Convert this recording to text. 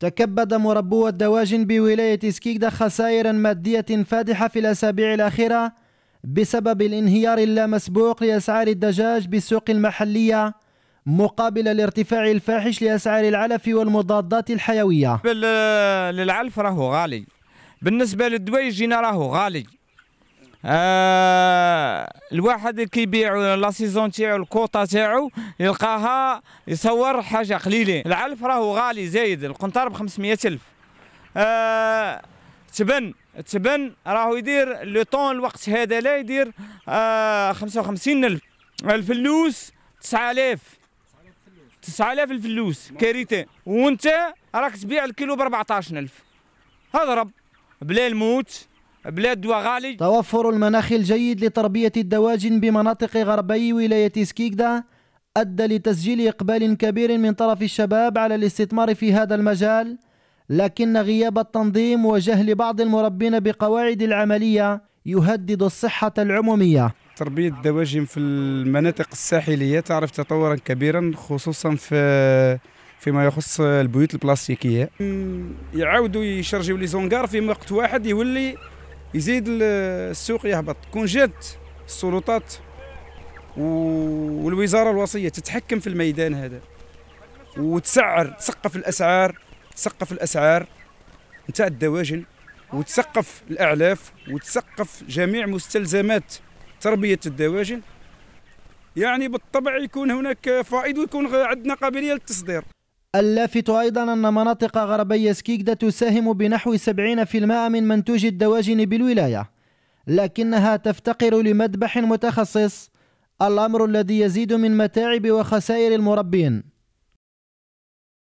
تكبد مربو الدواجن بولاية سكيكدا خسائر مادية فادحة في الأسابيع الأخيرة بسبب الانهيار اللامسبوق لأسعار الدجاج بالسوق المحلية مقابل الارتفاع الفاحش لأسعار العلف والمضادات الحيوية للعلف راهو غالي بالنسبة للدويجين راهو غالي آه، الواحد كيبيع لا سيزون تاعو الكوطا تاعو يلقاها يصور حاجه قليله العلف راهو غالي زايد القنطار ب 500 الف آه تبن تبن راهو يدير لو طون الوقت هذا لا يدير آه 55 الف الفلوس 9000 9000 الفلوس كاريتي وانت راك تبيع الكيلو ب 14000 اضرب بلا الموت بلاد وغالي توفر المناخ الجيد لتربية الدواجن بمناطق غربي ولاية سكيكدا أدى لتسجيل إقبال كبير من طرف الشباب على الاستثمار في هذا المجال لكن غياب التنظيم وجهل بعض المربين بقواعد العملية يهدد الصحة العمومية تربية الدواجن في المناطق الساحلية تعرف تطورا كبيرا خصوصا في فيما يخص البيوت البلاستيكية يعاودوا يشرجوا لي زونغار في وقت واحد يولي يزيد السوق يهبط كون جات السلطات والوزاره الوصيه تتحكم في الميدان هذا وتسعر تسقف الاسعار تسقف الاسعار نتاع الدواجن وتسقف الاعلاف وتسقف جميع مستلزمات تربيه الدواجن يعني بالطبع يكون هناك فائض ويكون عندنا قابليه للتصدير اللافت أيضا أن مناطق غربي سكيكدا تساهم بنحو 70% من منتوج الدواجن بالولاية لكنها تفتقر لمذبح متخصص الأمر الذي يزيد من متاعب وخسائر المربين